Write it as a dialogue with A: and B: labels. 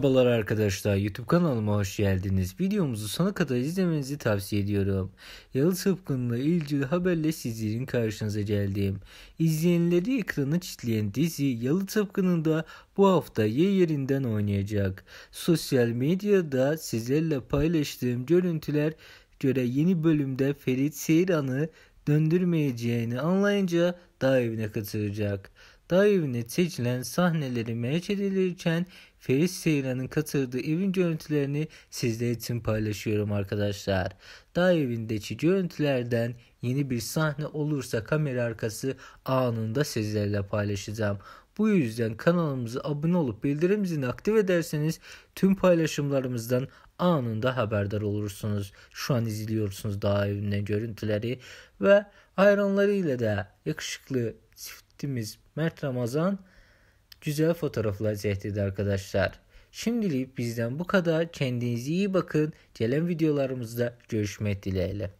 A: Merhabalar arkadaşlar YouTube kanalıma hoş geldiniz. Videomuzu sona kadar izlemenizi tavsiye ediyorum. Yalı Sıpkın'la ilgili haberle sizlerin karşınıza geldim. İzleyenleri ekranı çitleyen dizi Yalı Sıpkın'ın da bu hafta ye yerinden oynayacak. Sosyal medyada sizlerle paylaştığım görüntüler göre yeni bölümde Ferit Seyran'ı döndürmeyeceğini anlayınca daha evine katılacak. Dağ evine seçilen sahneleri meç edilirken Feris Seyran'ın katıldığı evin görüntülerini sizler için paylaşıyorum arkadaşlar. Dağ evindeki görüntülerden yeni bir sahne olursa kamera arkası anında sizlerle paylaşacağım. Bu yüzden kanalımıza abone olup bildirim zilini aktif ederseniz tüm paylaşımlarımızdan anında haberdar olursunuz. Şu an izliyorsunuz daha evinden görüntüleri ve hayranlarıyla da yakışıklı muhabbetimiz Mert Ramazan güzel fotoğraflar çektirdi arkadaşlar. Şimdilik bizden bu kadar. Kendinize iyi bakın. Gelen videolarımızda görüşmek dileğiyle.